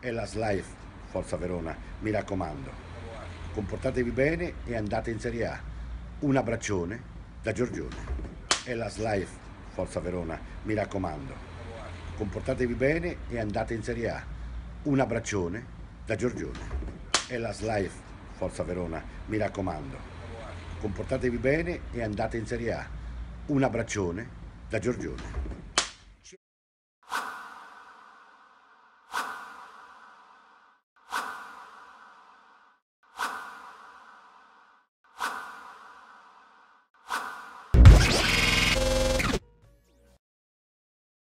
e la Slife Forza Verona, mi raccomando. Comportatevi bene e andate in Serie A. Un abbraccione da Giorgione. E la Slife Forza Verona, mi raccomando. Comportatevi bene e andate in Serie A. Un abbraccione da Giorgione. E la Slife Forza Verona, mi raccomando. Comportatevi bene e andate in Serie A. Un abbraccione da Giorgione.